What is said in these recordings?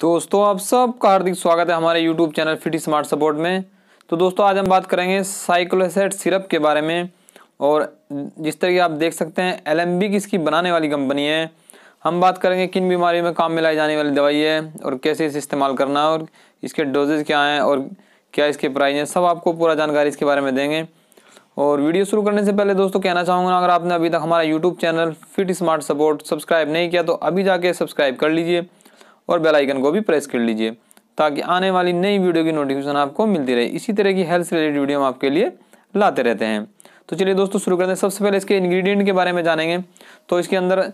दोस्तों आप सबका हार्दिक स्वागत है हमारे YouTube channel fit smart support में तो दोस्तों आज हम बात करेंगे साइक्लोसेट सिरप के बारे में और जिस तरह आप देख सकते हैं एलएमबी की इसकी बनाने वाली कंपनी है हम बात करेंगे किन बीमारियों में काम में लाई जाने वाली दवाई है और कैसे इसे इस्तेमाल करना है और इसके डोजेज क्या हैं और क्या इसके प्राइस हैं सब आपको पूरा जानकारी इसके बारे में देंगे और वीडियो शुरू करने से पहले दोस्तों कहना चाहूँगा अगर आपने अभी तक हमारा YouTube channel fit smart support subscribe नहीं किया तो अभी जाके सब्सक्राइब कर लीजिए और बेल आइकन को भी प्रेस कर लीजिए ताकि आने वाली नई वीडियो की नोटिफिकेशन आपको मिलती रहे इसी तरह की हेल्थ रिलेटेड वीडियो हम आपके लिए लाते रहते हैं तो चलिए दोस्तों शुरू करते हैं सबसे पहले इसके इंग्रेडिएंट के बारे में जानेंगे तो इसके अंदर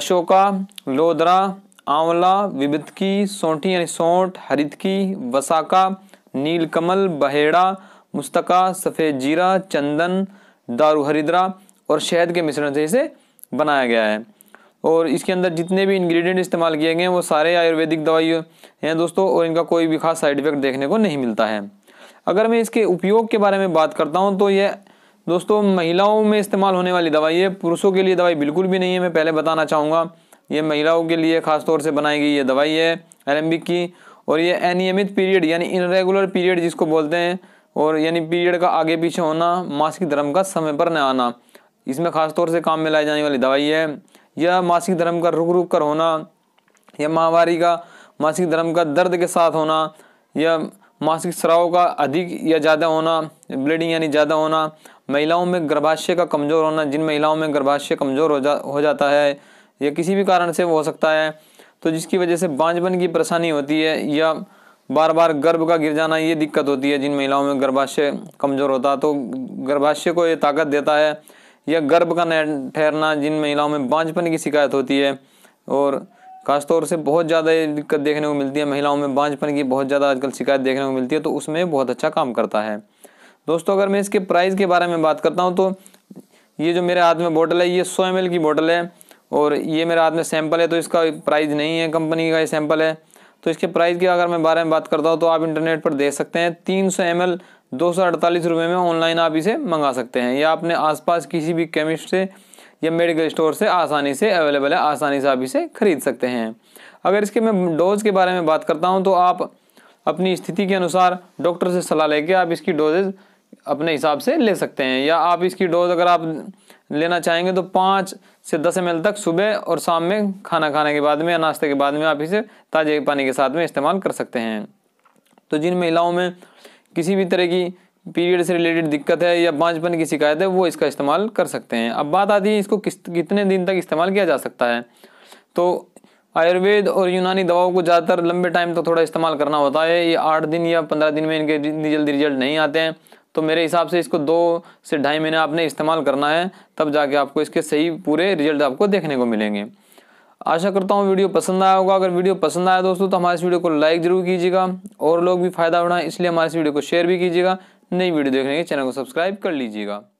अशोका लोदरा आंवला विबितकी सोंठी यानी सोंठ हरितकी वसाका नीलकमल बहेड़ा मुस्तका सफ़ेद जीरा चंदन दारू हरिद्रा और शहद के मिश्रण से इसे बनाया गया है और इसके अंदर जितने भी इंग्रेडिएंट इस्तेमाल किए गए हैं वो सारे आयुर्वेदिक दवाई हैं दोस्तों और इनका कोई भी खास साइड इफेक्ट देखने को नहीं मिलता है अगर मैं इसके उपयोग के बारे में बात करता हूँ तो यह दोस्तों महिलाओं में इस्तेमाल होने वाली दवाई है पुरुषों के लिए दवाई बिल्कुल भी नहीं है मैं पहले बताना चाहूँगा ये महिलाओं के लिए खासतौर से बनाई गई ये दवाई है एलम्बिक की और ये अनियमित पीरियड यानी इनरेगुलर पीरियड जिसको बोलते हैं और यानी पीरियड का आगे पीछे होना मासिक धर्म का समय पर न आना इसमें खासतौर से काम में लाई जाने वाली दवाई है या मासिक धर्म का रुक रुक कर होना या माहवारी का मासिक धर्म का दर्द के साथ होना या मासिक स्राव का अधिक या ज़्यादा होना ब्लीडिंग यानी ज़्यादा होना महिलाओं में गर्भाशय का कमज़ोर होना जिन महिलाओं में गर्भाशय कमज़ोर हो जा हो जाता है या किसी भी कारण से हो सकता है तो जिसकी वजह से बांझपन की परेशानी होती है या बार बार गर्भ का गिर जाना ये दिक्कत होती है जिन महिलाओं में गर्भाशय कमज़ोर होता तो गर्भाशय को ये ताकत देता है या गर्भ का ठहरना जिन महिलाओं में बांझपन की शिकायत होती है और खासतौर से बहुत ज़्यादा ये दिक्कत देखने को मिलती है महिलाओं में बांझपन की बहुत ज़्यादा आजकल शिकायत देखने को मिलती है तो उसमें बहुत अच्छा काम करता है दोस्तों अगर मैं इसके प्राइस के बारे में बात करता हूँ तो ये जो मेरे हाथ में बॉटल है ये सौ एम की बॉटल है और ये मेरे हाथ में सैंपल है तो इसका प्राइस नहीं है कंपनी का ये सैंपल है तो इसके प्राइस के अगर मैं बारे में बात करता हूँ तो आप इंटरनेट पर देख सकते हैं तीन सौ एम दो सौ अड़तालीस रुपये में ऑनलाइन आप इसे मंगा सकते हैं या अपने आसपास किसी भी केमिस्ट से या मेडिकल स्टोर से आसानी से अवेलेबल है आसानी से आप इसे खरीद सकते हैं अगर इसके मैं डोज के बारे में बात करता हूँ तो आप अपनी स्थिति के अनुसार डॉक्टर से सलाह लेके आप इसकी डोजेज अपने हिसाब से ले सकते हैं या आप इसकी डोज अगर आप लेना चाहेंगे तो पाँच से दस एम तक सुबह और शाम में खाना खाने के बाद में या नाश्ते के बाद में आप इसे ताज़े पानी के साथ में इस्तेमाल कर सकते हैं तो जिन महिलाओं में किसी भी तरह की पीरियड से रिलेटेड दिक्कत है या पाँचपन की शिकायत है वो इसका इस्तेमाल कर सकते हैं अब बात आती है इसको किस कितने दिन तक इस्तेमाल किया जा सकता है तो आयुर्वेद और यूनानी दवाओं को ज़्यादातर लंबे टाइम तक तो थोड़ा इस्तेमाल करना होता है ये आठ दिन या पंद्रह दिन में इनके इतनी जल्दी रिजल्ट नहीं आते हैं तो मेरे हिसाब से इसको दो से ढाई महीने आपने इस्तेमाल करना है तब जाके आपको इसके सही पूरे रिजल्ट आपको देखने को मिलेंगे आशा करता हूँ वीडियो पसंद आया होगा अगर वीडियो पसंद आया दोस्तों तो हमारे इस वीडियो को लाइक जरूर कीजिएगा और लोग भी फायदा उठाएं इसलिए हमारे इस वीडियो को शेयर भी कीजिएगा नई वीडियो देखने के चैनल को सब्सक्राइब कर लीजिएगा